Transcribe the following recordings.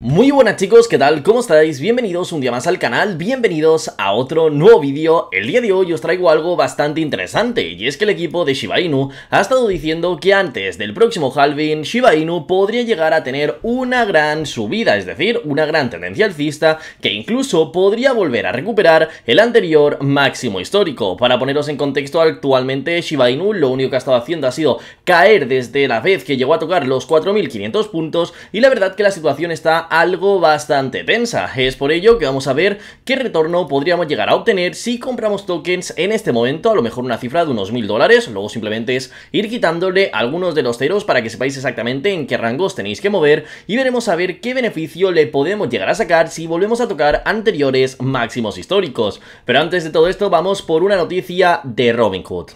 Muy buenas chicos, ¿qué tal? ¿Cómo estáis? Bienvenidos un día más al canal, bienvenidos a otro nuevo vídeo. El día de hoy os traigo algo bastante interesante, y es que el equipo de Shiba Inu ha estado diciendo que antes del próximo halving, Shiba Inu podría llegar a tener una gran subida, es decir, una gran tendencia alcista, que incluso podría volver a recuperar el anterior máximo histórico. Para poneros en contexto, actualmente Shiba Inu lo único que ha estado haciendo ha sido caer desde la vez que llegó a tocar los 4.500 puntos, y la verdad que la situación está algo bastante tensa. Es por ello que vamos a ver qué retorno podríamos llegar a obtener si compramos tokens en este momento, a lo mejor una cifra de unos mil dólares, luego simplemente es ir quitándole algunos de los ceros para que sepáis exactamente en qué rangos tenéis que mover y veremos a ver qué beneficio le podemos llegar a sacar si volvemos a tocar anteriores máximos históricos. Pero antes de todo esto vamos por una noticia de Robinhood.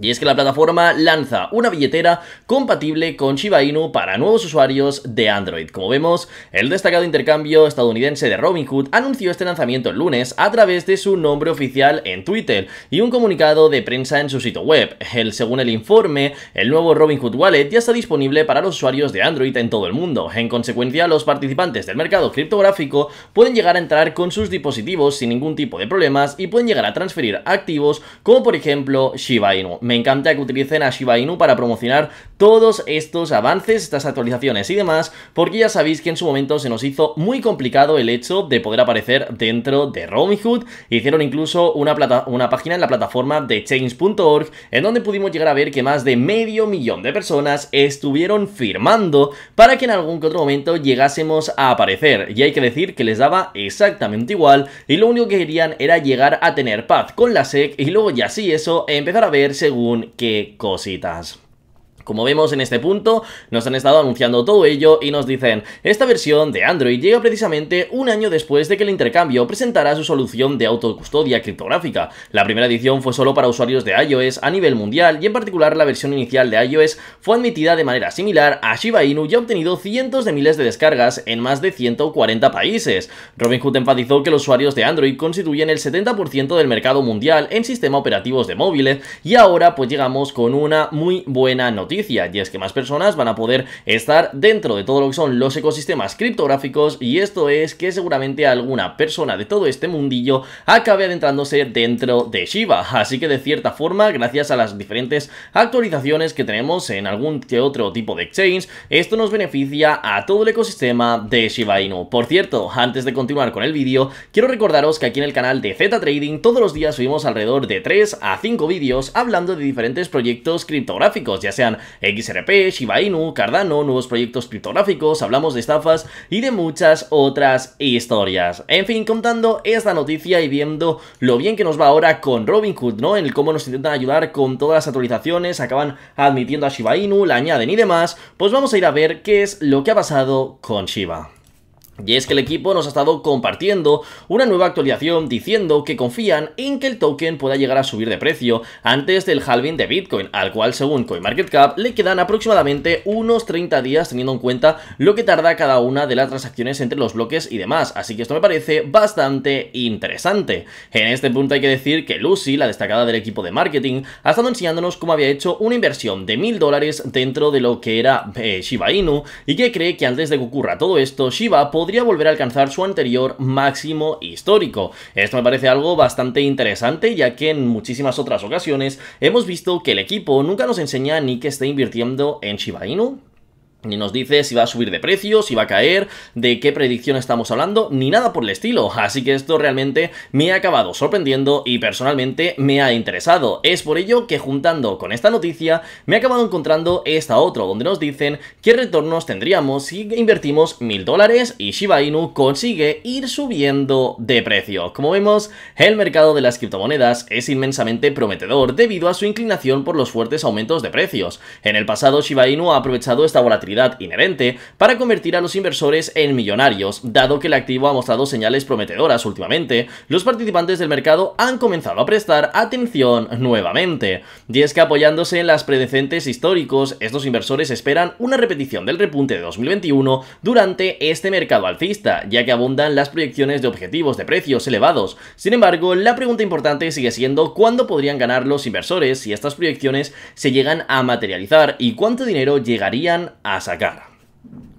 Y es que la plataforma lanza una billetera compatible con Shiba Inu para nuevos usuarios de Android. Como vemos, el destacado intercambio estadounidense de Robinhood anunció este lanzamiento el lunes a través de su nombre oficial en Twitter y un comunicado de prensa en su sitio web. El, según el informe, el nuevo Robinhood Wallet ya está disponible para los usuarios de Android en todo el mundo. En consecuencia, los participantes del mercado criptográfico pueden llegar a entrar con sus dispositivos sin ningún tipo de problemas y pueden llegar a transferir activos como por ejemplo Shiba Inu me encanta que utilicen a Shiba Inu para promocionar todos estos avances, estas actualizaciones y demás, porque ya sabéis que en su momento se nos hizo muy complicado el hecho de poder aparecer dentro de Robinhood. Hicieron incluso una, página en la plataforma de Change.org en donde pudimos llegar a ver que más de medio millón de personas estuvieron firmando para que en algún que otro momento llegásemos a aparecer. Y hay que decir que les daba exactamente igual y lo único que querían era llegar a tener paz con la SEC y luego ya sí eso empezar a ver según qué cositas. Como vemos en este punto, nos han estado anunciando todo ello y nos dicen Esta versión de Android llega precisamente un año después de que el intercambio presentara su solución de autocustodia criptográfica. La primera edición fue solo para usuarios de iOS a nivel mundial y en particular la versión inicial de iOS fue admitida de manera similar a Shiba Inu y ha obtenido cientos de miles de descargas en más de 140 países. Robinhood enfatizó que los usuarios de Android constituyen el 70% del mercado mundial en sistema operativos de móviles y ahora pues llegamos con una muy buena noticia y es que más personas van a poder estar dentro de todo lo que son los ecosistemas criptográficos y esto es que seguramente alguna persona de todo este mundillo acabe adentrándose dentro de Shiba. Así que de cierta forma, gracias a las diferentes actualizaciones que tenemos en algún que otro tipo de exchange, esto nos beneficia a todo el ecosistema de Shiba Inu. Por cierto, antes de continuar con el vídeo, quiero recordaros que aquí en el canal de Z Trading todos los días subimos alrededor de 3 a 5 vídeos hablando de diferentes proyectos criptográficos, ya sean XRP, Shiba Inu, Cardano, nuevos proyectos criptográficos, hablamos de estafas y de muchas otras historias. En fin, contando esta noticia y viendo lo bien que nos va ahora con Robinhood, ¿no? En el cómo nos intentan ayudar con todas las actualizaciones, acaban admitiendo a Shiba Inu, la añaden y demás, pues vamos a ir a ver qué es lo que ha pasado con Shiba. Y es que el equipo nos ha estado compartiendo una nueva actualización diciendo que confían en que el token pueda llegar a subir de precio antes del halving de Bitcoin, al cual según CoinMarketCap le quedan aproximadamente unos 30 días teniendo en cuenta lo que tarda cada una de las transacciones entre los bloques y demás, así que esto me parece bastante interesante. En este punto hay que decir que Lucy, la destacada del equipo de marketing, ha estado enseñándonos cómo había hecho una inversión de mil dólares dentro de lo que era eh, Shiba Inu y que cree que antes de que ocurra todo esto, Shiba podría volver a alcanzar su anterior máximo histórico. Esto me parece algo bastante interesante ya que en muchísimas otras ocasiones hemos visto que el equipo nunca nos enseña ni que esté invirtiendo en Shiba Inu, ni nos dice si va a subir de precio, si va a caer, de qué predicción estamos hablando, ni nada por el estilo. Así que esto realmente me ha acabado sorprendiendo y personalmente me ha interesado. Es por ello que juntando con esta noticia me he acabado encontrando esta otra, donde nos dicen qué retornos tendríamos si invertimos mil dólares y Shiba Inu consigue ir subiendo de precio. Como vemos, el mercado de las criptomonedas es inmensamente prometedor debido a su inclinación por los fuertes aumentos de precios. En el pasado Shiba Inu ha aprovechado esta volatilidad inherente para convertir a los inversores en millonarios. Dado que el activo ha mostrado señales prometedoras últimamente, los participantes del mercado han comenzado a prestar atención nuevamente. Y es que apoyándose en las predecentes históricos, estos inversores esperan una repetición del repunte de 2021 durante este mercado alcista, ya que abundan las proyecciones de objetivos de precios elevados. Sin embargo, la pregunta importante sigue siendo cuándo podrían ganar los inversores si estas proyecciones se llegan a materializar y cuánto dinero llegarían a a sacar.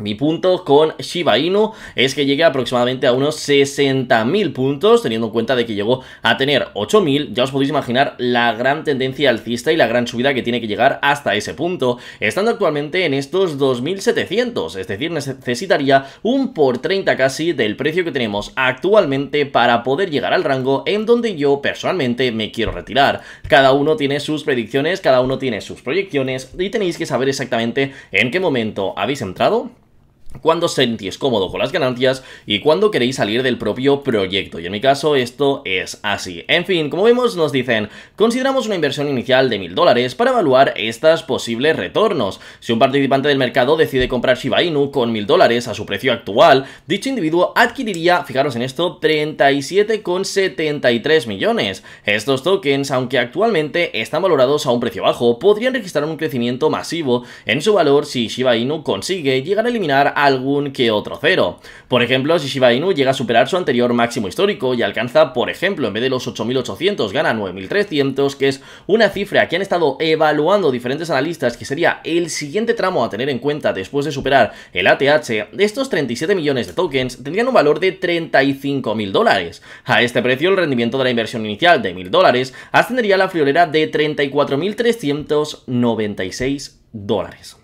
Mi punto con Shiba Inu es que llegue aproximadamente a unos 60.000 puntos, teniendo en cuenta de que llegó a tener 8.000, ya os podéis imaginar la gran tendencia alcista y la gran subida que tiene que llegar hasta ese punto, estando actualmente en estos 2.700, es decir, necesitaría un por 30 casi del precio que tenemos actualmente para poder llegar al rango en donde yo personalmente me quiero retirar. Cada uno tiene sus predicciones, cada uno tiene sus proyecciones y tenéis que saber exactamente en qué momento habéis entrado cuando sentís cómodo con las ganancias y cuando queréis salir del propio proyecto. Y en mi caso esto es así. En fin, como vemos nos dicen, consideramos una inversión inicial de 1000 dólares para evaluar estas posibles retornos. Si un participante del mercado decide comprar Shiba Inu con 1000 dólares a su precio actual, dicho individuo adquiriría, fijaros en esto, 37,73 millones. Estos tokens, aunque actualmente están valorados a un precio bajo, podrían registrar un crecimiento masivo en su valor si Shiba Inu consigue llegar a eliminar a algún que otro cero. Por ejemplo, si Shiba Inu llega a superar su anterior máximo histórico y alcanza, por ejemplo, en vez de los 8.800, gana 9.300, que es una cifra que han estado evaluando diferentes analistas que sería el siguiente tramo a tener en cuenta después de superar el ATH, estos 37 millones de tokens tendrían un valor de 35.000 dólares. A este precio, el rendimiento de la inversión inicial de 1.000 dólares ascendería a la friolera de 34.396 dólares.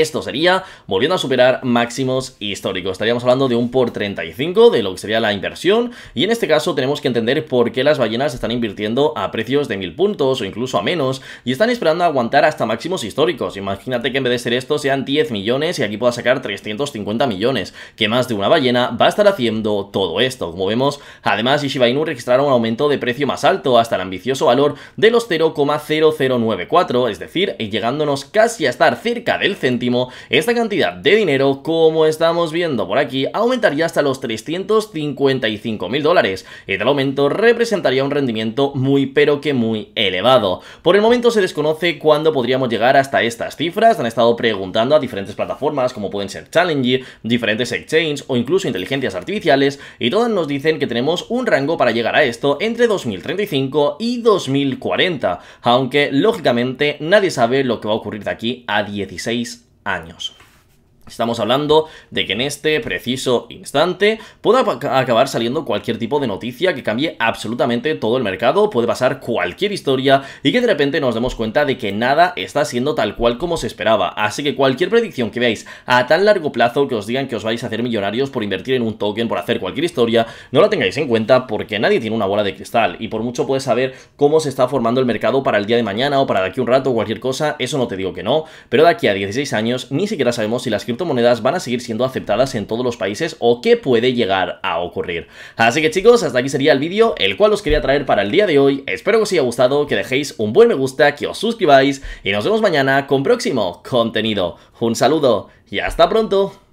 Esto sería volviendo a superar máximos históricos. Estaríamos hablando de un por 35 de lo que sería la inversión y en este caso tenemos que entender por qué las ballenas están invirtiendo a precios de 1000 puntos o incluso a menos y están esperando aguantar hasta máximos históricos. Imagínate que en vez de ser esto sean 10 millones y aquí pueda sacar 350 millones, que más de una ballena va a estar haciendo todo esto. Como vemos, además Ishiba Inu registraron un aumento de precio más alto hasta el ambicioso valor de los 0,0094, es decir, llegándonos casi a estar cerca del centímetro esta cantidad de dinero, como estamos viendo por aquí, aumentaría hasta los 355 mil dólares y tal aumento representaría un rendimiento muy pero que muy elevado. Por el momento se desconoce cuándo podríamos llegar hasta estas cifras, han estado preguntando a diferentes plataformas como pueden ser Challenger, diferentes exchanges o incluso inteligencias artificiales y todas nos dicen que tenemos un rango para llegar a esto entre 2035 y 2040, aunque lógicamente nadie sabe lo que va a ocurrir de aquí a 16 años años. Estamos hablando de que en este preciso instante pueda acabar saliendo cualquier tipo de noticia que cambie absolutamente todo el mercado, puede pasar cualquier historia y que de repente nos demos cuenta de que nada está siendo tal cual como se esperaba. Así que cualquier predicción que veáis a tan largo plazo que os digan que os vais a hacer millonarios por invertir en un token, por hacer cualquier historia, no la tengáis en cuenta porque nadie tiene una bola de cristal y por mucho puedes saber cómo se está formando el mercado para el día de mañana o para de aquí un rato o cualquier cosa, eso no te digo que no, pero de aquí a 16 años ni siquiera sabemos si las monedas van a seguir siendo aceptadas en todos los países o qué puede llegar a ocurrir. Así que chicos, hasta aquí sería el vídeo, el cual os quería traer para el día de hoy. Espero que os haya gustado, que dejéis un buen me gusta, que os suscribáis y nos vemos mañana con próximo contenido. Un saludo y hasta pronto.